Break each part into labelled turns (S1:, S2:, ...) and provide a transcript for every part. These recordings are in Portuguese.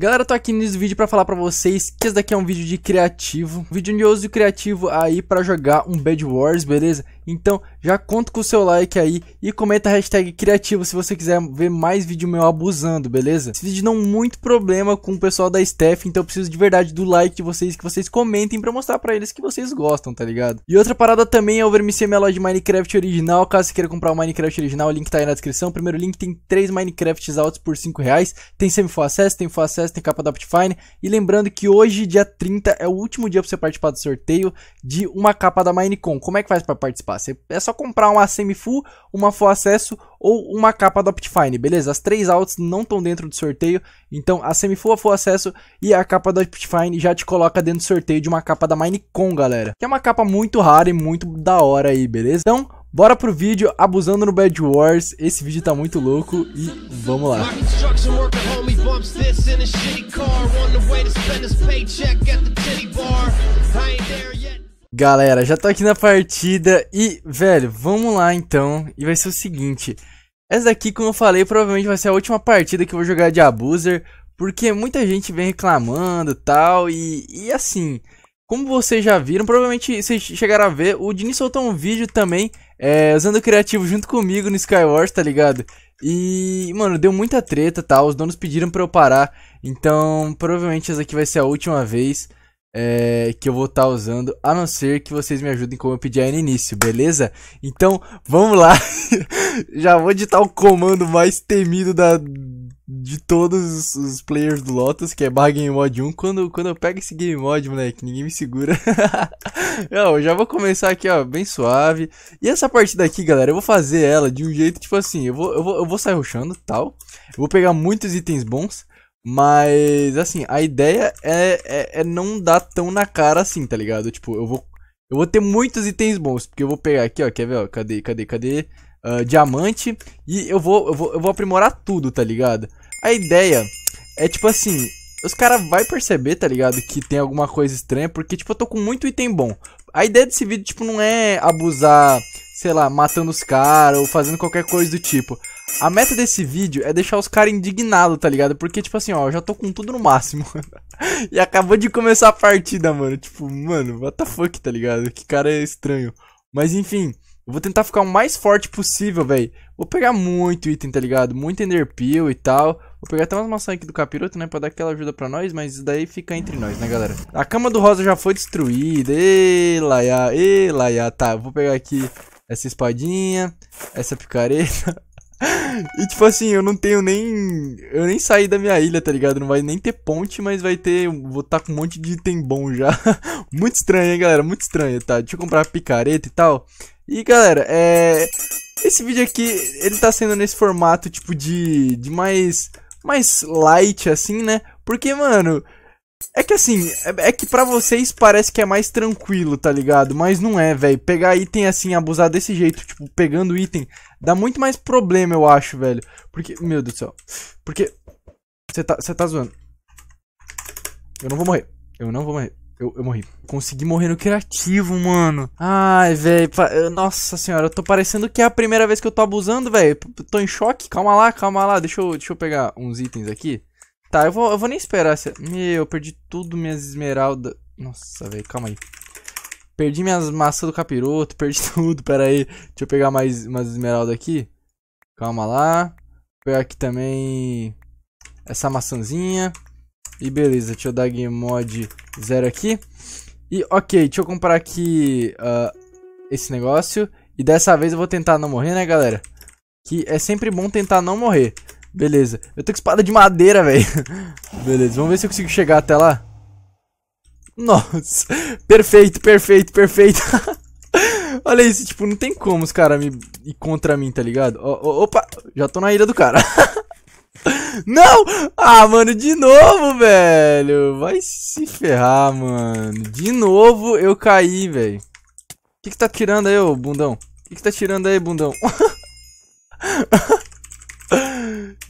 S1: Galera, eu tô aqui nesse vídeo pra falar pra vocês que esse daqui é um vídeo de criativo, um vídeo de uso criativo aí pra jogar um Bad Wars, beleza? Então já conto com o seu like aí e comenta a hashtag criativo se você quiser ver mais vídeo meu abusando, beleza? Esse vídeo não muito problema com o pessoal da Steph, então eu preciso de verdade do like de vocês, que vocês comentem pra mostrar pra eles que vocês gostam, tá ligado? E outra parada também é o VMC, minha loja de Minecraft original, caso você queira comprar o Minecraft original, o link tá aí na descrição. O primeiro link tem três Minecrafts altos por 5 reais, tem semi-full acesso, tem full acesso, tem capa da Optifine. E lembrando que hoje, dia 30, é o último dia pra você participar do sorteio de uma capa da Minecon. Como é que faz pra participar? Você é só comprar uma semi-full, uma full acesso ou uma capa da Optifine, beleza? As três altas não estão dentro do sorteio, então a semi-full, a full acesso e a capa da Optifine já te coloca dentro do sorteio de uma capa da Minecon, galera. Que é uma capa muito rara e muito da hora aí, beleza? Então, bora pro vídeo abusando no Bad Wars. Esse vídeo tá muito louco e vamos lá. Galera, já tô aqui na partida e, velho, vamos lá então. E vai ser o seguinte, essa daqui, como eu falei, provavelmente vai ser a última partida que eu vou jogar de Abuser, porque muita gente vem reclamando tal, e, e assim, como vocês já viram, provavelmente vocês chegaram a ver, o Dini soltou um vídeo também, é, usando o criativo junto comigo no Skywars, tá ligado? E, mano, deu muita treta, tá? Os donos pediram pra eu parar, então provavelmente essa aqui vai ser a última vez é, que eu vou estar tá usando, a não ser que vocês me ajudem como eu pedi aí no início, beleza? Então, vamos lá! Já vou digitar o comando mais temido da, de todos os players do Lotus, que é barra Game Mod 1. Quando, quando eu pego esse Game Mod, moleque, ninguém me segura. eu já vou começar aqui, ó, bem suave. E essa partida aqui, galera, eu vou fazer ela de um jeito, tipo assim, eu vou, eu vou, eu vou sair rushando, tal. Eu vou pegar muitos itens bons. Mas, assim, a ideia é, é, é, não dar tão na cara assim, tá ligado? Tipo, eu vou. Eu vou ter muitos itens bons, porque eu vou pegar aqui, ó. Quer ver, ó? Cadê, cadê, cadê? Uh, diamante. E eu vou, eu vou, eu vou aprimorar tudo, tá ligado? A ideia é tipo assim. Os caras vai perceber, tá ligado? Que tem alguma coisa estranha, porque, tipo, eu tô com muito item bom. A ideia desse vídeo, tipo, não é abusar sei lá, matando os caras ou fazendo qualquer coisa do tipo. A meta desse vídeo é deixar os caras indignados, tá ligado? Porque, tipo assim, ó, eu já tô com tudo no máximo. e acabou de começar a partida, mano. Tipo, mano, what the fuck, tá ligado? Que cara é estranho. Mas enfim, eu vou tentar ficar o mais forte possível, velho. Vou pegar muito item, tá ligado? Muito enderpeel e tal. Vou pegar até umas maçãs aqui do capiroto, né? Pra dar aquela ajuda pra nós, mas isso daí fica entre nós, né, galera? A cama do rosa já foi destruída. Ei, laia, ei, laia. Tá, vou pegar aqui essa espadinha, essa picareta. e tipo assim, eu não tenho nem. Eu nem saí da minha ilha, tá ligado? Não vai nem ter ponte, mas vai ter. Vou estar tá com um monte de item bom já. muito estranho, hein, galera? Muito estranho, tá? Deixa eu comprar picareta e tal. E galera, é. Esse vídeo aqui, ele tá sendo nesse formato, tipo, de. de mais. mais light, assim, né? Porque, mano, é que assim, é, é que para vocês parece que é mais tranquilo, tá ligado? Mas não é, velho. Pegar item assim, abusar desse jeito, tipo, pegando item, dá muito mais problema, eu acho, velho. Porque, meu Deus do céu. Porque. Você tá, tá zoando. Eu não vou morrer. Eu não vou morrer. Eu, eu morri. Consegui morrer no criativo, mano. Ai, velho. Nossa senhora, eu tô parecendo que é a primeira vez que eu tô abusando, velho. Tô em choque. Calma lá, calma lá. Deixa eu, deixa eu pegar uns itens aqui. Tá, eu vou, eu vou nem esperar. Se... Meu, eu perdi tudo minhas esmeraldas. Nossa, velho, calma aí. Perdi minhas maçãs do capiroto, perdi tudo, pera aí. Deixa eu pegar mais umas esmeraldas aqui. Calma lá. Vou pegar aqui também essa maçãzinha. E beleza, deixa eu dar game mod zero aqui. E ok, deixa eu comprar aqui uh, esse negócio. E dessa vez eu vou tentar não morrer, né, galera? Que é sempre bom tentar não morrer. Beleza. Eu tô com espada de madeira, velho. Beleza, vamos ver se eu consigo chegar até lá. Nossa. Perfeito, perfeito, perfeito. Olha isso, tipo, não tem como os caras me ir contra mim, tá ligado? O, o, opa, já tô na ilha do cara. não! Ah, mano, de novo, velho. Vai se ferrar, mano. De novo eu caí, velho. O que que tá tirando aí, ô bundão? O que que tá tirando aí, bundão?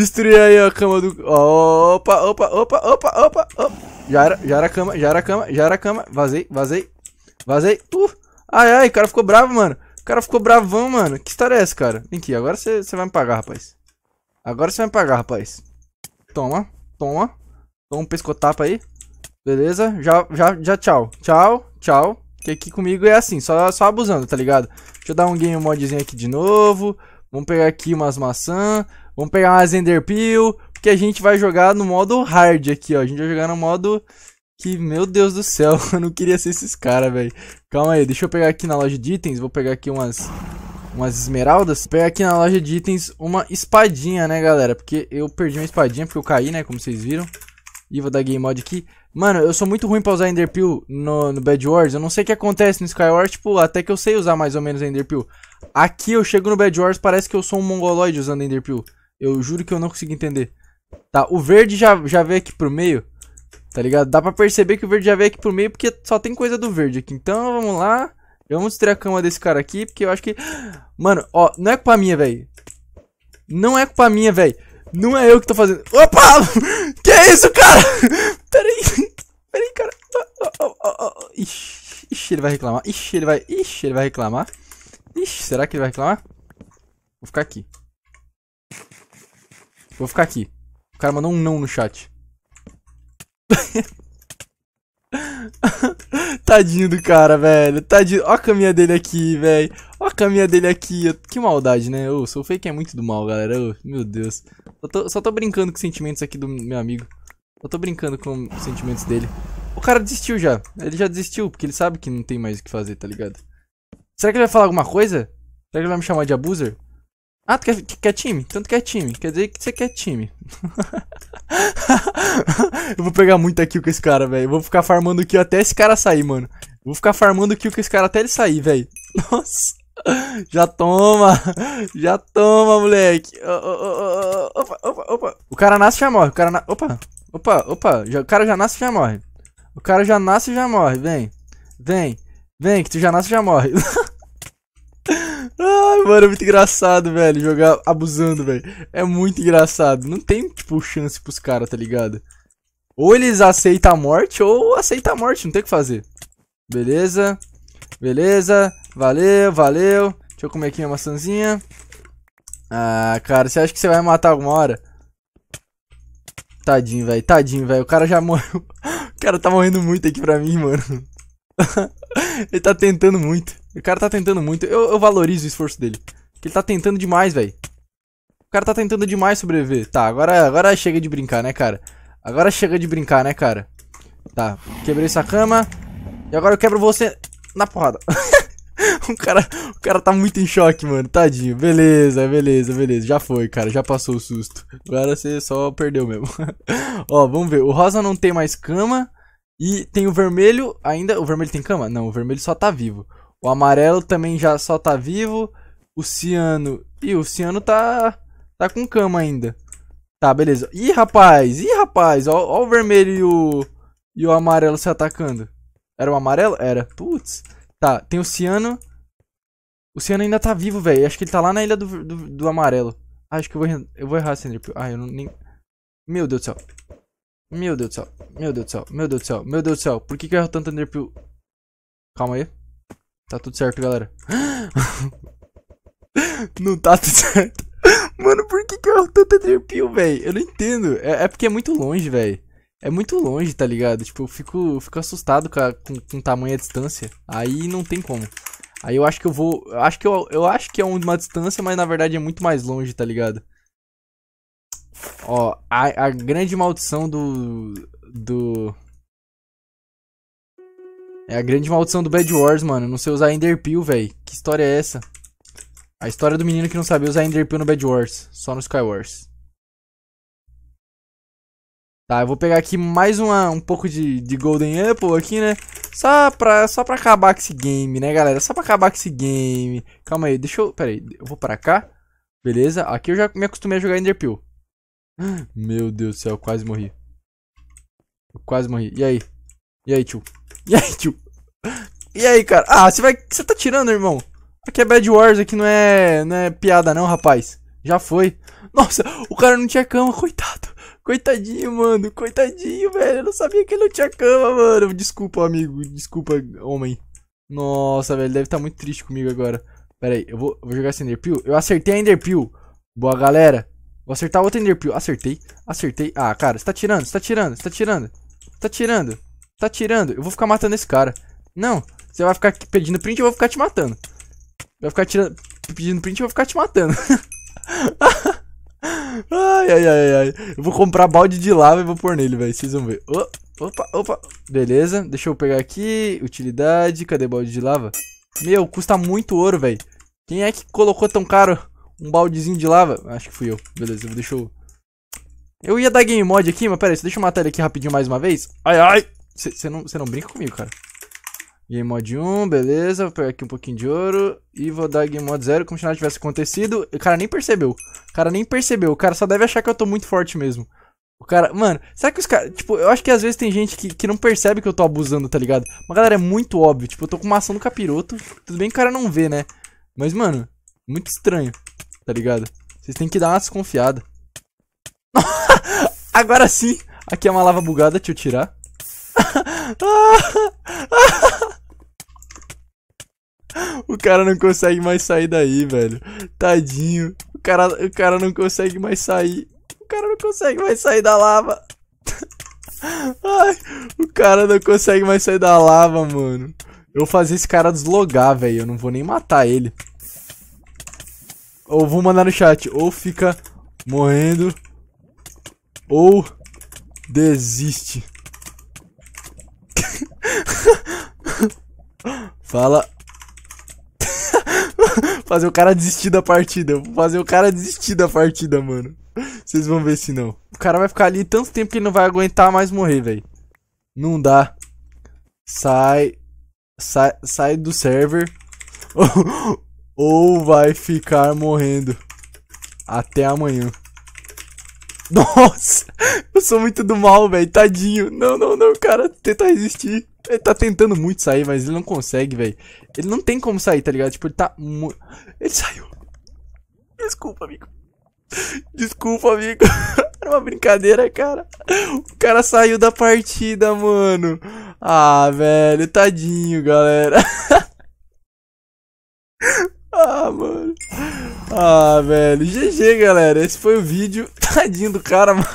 S1: Destruir aí a cama do... Opa, opa, opa, opa, opa, opa. Já era, já era a cama, já era a cama, já era a cama. Vazei, vazei, vazei. Uh, ai, ai, o cara ficou bravo, mano. O cara ficou bravão, mano. Que história é essa, cara? Vem aqui, agora você vai me pagar, rapaz. Agora você vai me pagar, rapaz. Toma, toma. Toma um pescotapa aí. Beleza? Já, já, já, tchau. Tchau, tchau. Que aqui comigo é assim, só, só abusando, tá ligado? Deixa eu dar um game modzinho aqui de novo. Vamos pegar aqui umas maçãs. Vamos pegar umas enderpeel, porque a gente vai jogar no modo hard aqui, ó. A gente vai jogar no modo que, meu Deus do céu, eu não queria ser esses caras, velho. Calma aí, deixa eu pegar aqui na loja de itens, vou pegar aqui umas umas esmeraldas. Pega aqui na loja de itens uma espadinha, né, galera? Porque eu perdi uma espadinha porque eu caí, né, como vocês viram. E vou dar game mod aqui. Mano, eu sou muito ruim pra usar Enderpeel no, no Bad Wars. Eu não sei o que acontece no Skyward, tipo, até que eu sei usar mais ou menos Enderpeel. Aqui eu chego no Bad Wars, parece que eu sou um mongoloide usando Enderpeel. Eu juro que eu não consigo entender. Tá, o verde já, já veio aqui pro meio. Tá ligado? Dá pra perceber que o verde já veio aqui pro meio porque só tem coisa do verde aqui. Então, vamos lá. Vamos tirar a cama desse cara aqui, porque eu acho que... Mano, ó, não é culpa minha, velho. Não é culpa minha, velho. Não é eu que tô fazendo. Opa! Que é isso, cara? Peraí. Peraí, cara. Oh, oh, oh, Ixi, Ixi, ele vai reclamar. Ixi, ele vai... Ixi, ele vai reclamar. Ixi, será que ele vai reclamar? Vou ficar aqui. Vou ficar aqui. O cara mandou um não no chat. Tadinho do cara, velho. Tadinho. Ó a caminha dele aqui, velho. Ó a caminha dele aqui. Que maldade, né? Ô, sou fake é muito do mal, galera. Ô, meu Deus. Tô, só tô brincando com os sentimentos aqui do meu amigo. Só tô brincando com os sentimentos dele. O cara desistiu já. Ele já desistiu, porque ele sabe que não tem mais o que fazer, tá ligado? Será que ele vai falar alguma coisa? Será que ele vai me chamar de abuser? Ah, tu quer, quer time? Tanto quer time. Quer dizer que você quer time. eu vou pegar muito aqui com esse cara, velho. Vou ficar farmando kill até esse cara sair, mano. Vou ficar farmando kill com esse cara até ele sair, velho. Nossa. Já toma! Já toma, moleque! Opa, opa, opa! O cara nasce e já morre. O cara na... Opa! Opa, opa! o cara já nasce e já morre. O cara já nasce e já morre. Vem! Vem! Vem, que tu já nasce e já morre. Ai, mano, é muito engraçado, velho. Jogar abusando, velho. É muito engraçado. Não tem, tipo, chance pros caras, tá ligado? Ou eles aceitam a morte, ou aceitam a morte. Não tem o que fazer. Beleza. Beleza. Valeu, valeu. Deixa eu comer aqui minha maçãzinha. Ah, cara, você acha que você vai matar alguma hora? Tadinho, velho. Tadinho, velho. O cara já morreu. o cara tá morrendo muito aqui pra mim, mano. Ele tá tentando muito. O cara tá tentando muito. Eu, eu valorizo o esforço dele. Porque ele tá tentando demais, velho. O cara tá tentando demais sobreviver. Tá, agora, agora chega de brincar, né, cara? Agora chega de brincar, né, cara? Tá, quebrei essa cama. E agora eu quebro você na porrada. o, cara, o cara tá muito em choque, mano. Tadinho. Beleza, beleza, beleza. Já foi, cara. Já passou o susto. Agora você só perdeu mesmo. Ó, vamos ver. O rosa não tem mais cama. E tem o vermelho ainda. O vermelho tem cama? Não, o vermelho só tá vivo. O amarelo também já só tá vivo. O ciano. Ih, o ciano tá. Tá com cama ainda. Tá, beleza. Ih, rapaz! Ih, rapaz! Ó, ó o vermelho e o. E o amarelo se atacando. Era o amarelo? Era. Putz. Tá, tem o ciano. O ciano ainda tá vivo, velho. Acho que ele tá lá na ilha do, do, do amarelo. Ah, acho que eu vou, eu vou errar esse Ender Ah, eu não nem. Meu Deus do céu. Meu Deus do céu. Meu Deus do céu. Meu Deus do céu. Meu Deus do céu. Por que, que eu erro tanto Enderpeel? Calma aí. Tá tudo certo, galera. não tá tudo certo. Mano, por que que eu tanto arrepio, velho? Eu não entendo. É, é, porque é muito longe, velho. É muito longe, tá ligado? Tipo, eu fico, eu fico assustado com, a, com, com tamanho e distância. Aí não tem como. Aí eu acho que eu vou... Eu acho que eu, eu acho que é uma distância, mas na verdade é muito mais longe, tá ligado? Ó, a, a grande maldição do... Do... É a grande maldição do Bad Wars, mano. Não sei usar Enderpeel, velho. Que história é essa? A história do menino que não sabia usar Enderpeel no Bad Wars. Só no Skywars. Tá, eu vou pegar aqui mais uma, um pouco de, de Golden Apple aqui, né? Só pra, só pra acabar com esse game, né, galera? Só pra acabar com esse game. Calma aí, deixa eu... Pera aí, eu vou pra cá. Beleza? Aqui eu já me acostumei a jogar Enderpeel. Meu Deus do céu, eu quase morri. Eu quase morri. E aí? E aí, tio? E aí, tio? E aí, cara? Ah, você vai. Você tá tirando, irmão? Aqui é Bad Wars, aqui não é. Não é piada, não, rapaz. Já foi. Nossa, o cara não tinha cama, coitado. Coitadinho, mano. Coitadinho, velho. Eu não sabia que ele não tinha cama, mano. Desculpa, amigo. Desculpa, homem. Nossa, velho. Deve estar tá muito triste comigo agora. Pera aí, eu vou, eu vou jogar esse Enderpeel. Eu acertei a Enderpeel. Boa, galera. Vou acertar outra Enderpeel. Acertei, acertei. Ah, cara, você tá tirando, você tá tirando, você tá tirando. Você tá tirando. Tá tirando? Eu vou ficar matando esse cara. Não, você vai ficar pedindo print e eu vou ficar te matando. Vai ficar tirando, pedindo print e eu vou ficar te matando. ai, ai, ai, ai. Eu vou comprar balde de lava e vou pôr nele, velho. Vocês vão ver. Oh, opa, opa. Beleza, deixa eu pegar aqui. Utilidade, cadê balde de lava? Meu, custa muito ouro, velho. Quem é que colocou tão caro um baldezinho de lava? Acho que fui eu. Beleza, deixa eu... Eu ia dar game mod aqui, mas pera aí, deixa eu matar ele aqui rapidinho mais uma vez. Ai, ai. Você não, não brinca comigo, cara. Game Mode 1, beleza. Vou pegar aqui um pouquinho de ouro. E vou dar Game Mode 0, como se nada tivesse acontecido. O cara nem percebeu. O cara nem percebeu. O cara só deve achar que eu tô muito forte mesmo. O cara, mano, será que os caras. Tipo, eu acho que às vezes tem gente que, que não percebe que eu tô abusando, tá ligado? Mas, galera, é muito óbvio. Tipo, eu tô com uma ação do capiroto. Tudo bem que o cara não vê, né? Mas, mano, muito estranho, tá ligado? Vocês têm que dar uma desconfiada. Agora sim! Aqui é uma lava bugada, deixa eu tirar. O cara não consegue mais sair daí, velho. Tadinho. O cara, o cara não consegue mais sair. O cara não consegue mais sair da lava. Ai, o cara não consegue mais sair da lava, mano. Eu vou fazer esse cara deslogar, velho. Eu não vou nem matar ele. Ou vou mandar no chat. Ou fica morrendo. Ou desiste. Fala. fazer o cara desistir da partida. fazer o cara desistir da partida, mano. Vocês vão ver se não. O cara vai ficar ali tanto tempo que ele não vai aguentar mais morrer, velho. Não dá. Sai. Sai, sai do server. ou vai ficar morrendo. Até amanhã. Nossa, eu sou muito do mal, velho. Tadinho. Não, não, não, cara. Tenta resistir. Ele tá tentando muito sair, mas ele não consegue, velho. Ele não tem como sair, tá ligado? Tipo, ele tá. Ele saiu. Desculpa, amigo. Desculpa, amigo. Era uma brincadeira, cara. O cara saiu da partida, mano. Ah, velho, tadinho, galera. ah, mano. Ah, velho. GG, galera. Esse foi o vídeo. Tadinho do cara, mano.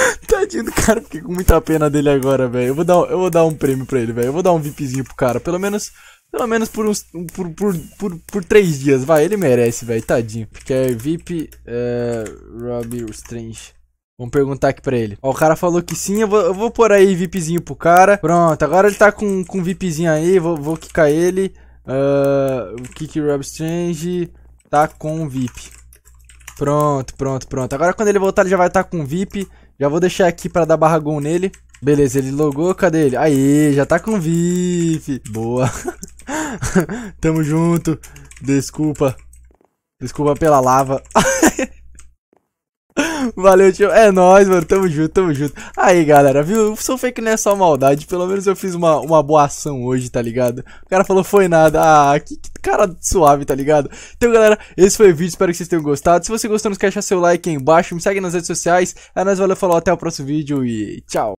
S1: Tadinho do cara, fiquei com muita pena dele agora, velho. Eu, vou dar, eu vou dar um prêmio pra ele, velho. Eu vou dar um VIPzinho pro cara. Pelo menos, pelo menos por uns. Por, por, por, por três dias, vai. Ele merece, velho. Tadinho. Porque é VIP é, Robbie Strange. Vamos perguntar aqui pra ele. Ó, o cara falou que sim, eu vou, eu vou pôr aí VIPzinho pro cara. Pronto, agora ele tá com, com VIPzinho aí, vou, vou quicar ele. Uh, Kick Rob Strange tá com VIP. Pronto, pronto, pronto. Agora quando ele voltar ele já vai estar tá com VIP. Já vou deixar aqui para dar barragon nele. Beleza, ele logou, cadê ele? Aí, já tá com VIP. Boa. Tamo junto. Desculpa. Desculpa pela lava. Valeu, tio. É nóis, mano. Tamo junto, tamo junto. Aí, galera, viu? Sou fake não é só maldade. Pelo menos eu fiz uma, uma boa ação hoje, tá ligado? O cara falou, foi nada. Ah, que, que cara suave, tá ligado? Então, galera, esse foi o vídeo. Espero que vocês tenham gostado. Se você gostou, não esquece de deixar seu like aí embaixo. Me segue nas redes sociais. É nóis, valeu, falou. Até o próximo vídeo e tchau.